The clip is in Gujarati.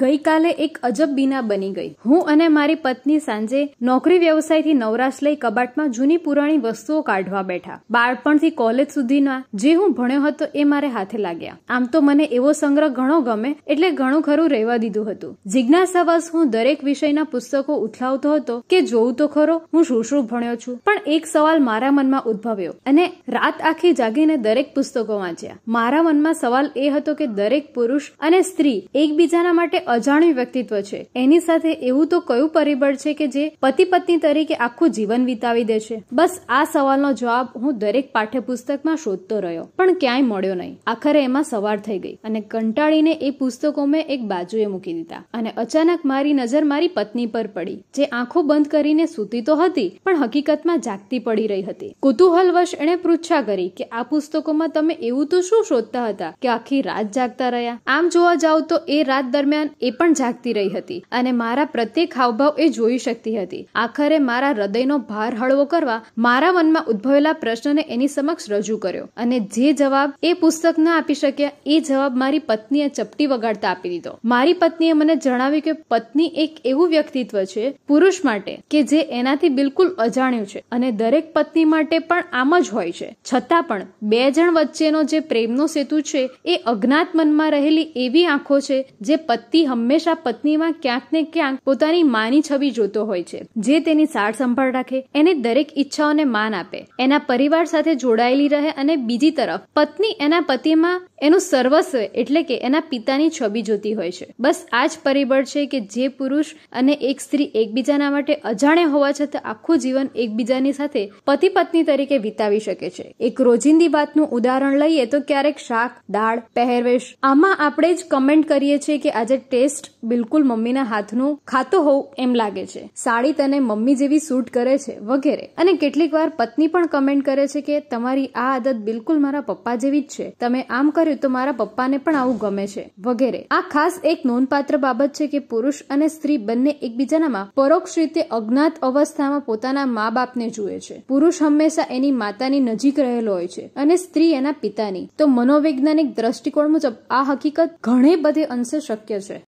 ગઈકાલે એક અજબ બીના બની ગઈ હું અને મારી પત્ની સાંજે નોકરી વ્યવસાયથી નવરાશ લઈ કબાટમાં જૂની પુરાણી વસ્તુઓ કાઢવા બેઠા બાળપણથી કોલેજ સુધીના જે હું ભણ્યો હતો એ મારે હાથે લાગ્યા આમ તો મને એવો સંગ્રહ ઘણો ગમે એટલે ઘણું ખરું રહેવા દીધું હતું જિજ્ઞાસાવશ હું દરેક વિષયના પુસ્તકો ઉથલાવતો હતો કે જોઉં તો ખરો હું શું શું ભણ્યો છું પણ એક સવાલ મારા મનમાં ઉદ્ભવ્યો અને રાત આખી જાગીને દરેક પુસ્તકો વાંચ્યા મારા મનમાં સવાલ એ હતો કે દરેક પુરુષ અને સ્ત્રી એકબીજાના માટે અજાણ્યું વ્યક્તિત્વ છે એની સાથે એવું તો કયું પરિબળ છે કે જે પતિ પત્ની તરીકે આખું જીવન વિતાવી દે છે બસ આ સવાલનો જવાબ હું દરેક પાઠ્યપુસ્તકમાં શોધતો રહ્યો પણ ક્યાંય મળ્યો નહીં આખરે એમાં સવાર થઈ ગઈ અને કંટાળીને એ પુસ્તકો મેં એક બાજુએ મૂકી દીધા અને અચાનક મારી નજર મારી પત્ની પર પડી જે આંખો બંધ કરીને સૂતી તો હતી પણ હકીકતમાં જાગતી પડી રહી હતી કુતૂહલવશ એણે પૃચ્છા કરી કે આ પુસ્તકોમાં તમે એવું તો શું શોધતા હતા કે આખી રાત જાગતા રહ્યા આમ જોવા જાવ તો એ રાત દરમિયાન એ પણ જાગતી રહી હતી અને મારા પ્રત્યેક હાવભાવ એ જોઈ શકતી હતી આખરે મારા હૃદયનો ભાર હળવો કરવા મારા મનમાં ઉદ્ભવેલા પ્રશ્નને એની સમક્ષ રજૂ કર્યો અને જે જવાબ એ પુસ્તક ન આપી શક્યા એ જવાબ મારી પત્નીએ ચપટી વગાડતા આપી દીધો મારી પત્નીએ મને જણાવ્યું કે પત્ની એક એવું વ્યક્તિત્વ છે પુરુષ માટે કે જે એનાથી બિલકુલ અજાણ્યું છે અને દરેક પત્ની માટે પણ આમ જ હોય છે છતાં પણ બે જણ વચ્ચેનો જે પ્રેમનો સેતુ છે એ અજ્ઞાત મનમાં રહેલી એવી આંખો છે જે પત્ની પતિ હંમેશા પત્નીમાં ક્યાંક ને ક્યાંક પોતાની માની છબી જોતો હોય છે જે તેની સાર સંભાળ રાખે એને દરેક ઈચ્છાઓને માન આપે એના પરિવાર સાથે જોડાયેલી રહે અને બીજી તરફ પત્ની એના પતિમાં એનું સર્વસ્વ એટલે કે એના પિતાની છબી જોતી હોય છે બસ આ જ પરિબળ છે કે જે પુરુષ અને એક સ્ત્રી એકબીજાના માટે અજાણે હોવા છતાં આખું જીવન એકબીજાની સાથે પતિ પત્ની તરીકે વિતાવી શકે છે એક રોજિંદી વાતનું ઉદાહરણ લઈએ તો ક્યારેક શાક દાળ પહેરવેશ આમાં આપણે જ કમેન્ટ કરીએ છીએ કે આજે ટેસ્ટ બિલકુલ મમ્મીના હાથનું ખાતો હોવું એમ લાગે છે સાડી તને મમ્મી જેવી સૂટ કરે છે વગેરે અને કેટલીક વાર પત્ની પણ કમેન્ટ કરે છે કે તમારી આ આદત બિલકુલ મારા પપ્પા જેવી જ છે તમે આમ કર્યું જોયું તો મારા પપ્પાને પણ આવું ગમે છે વગેરે આ ખાસ એક નોંધપાત્ર બાબત છે કે પુરુષ અને સ્ત્રી બંને એકબીજાનામાં પરોક્ષ રીતે અજ્ઞાત અવસ્થામાં પોતાના મા બાપને જુએ છે પુરુષ હંમેશા એની માતાની નજીક રહેલો હોય છે અને સ્ત્રી એના પિતાની તો મનોવૈજ્ઞાનિક દ્રષ્ટિકોણ મુજબ આ હકીકત ઘણે બધે અંશે શક્ય છે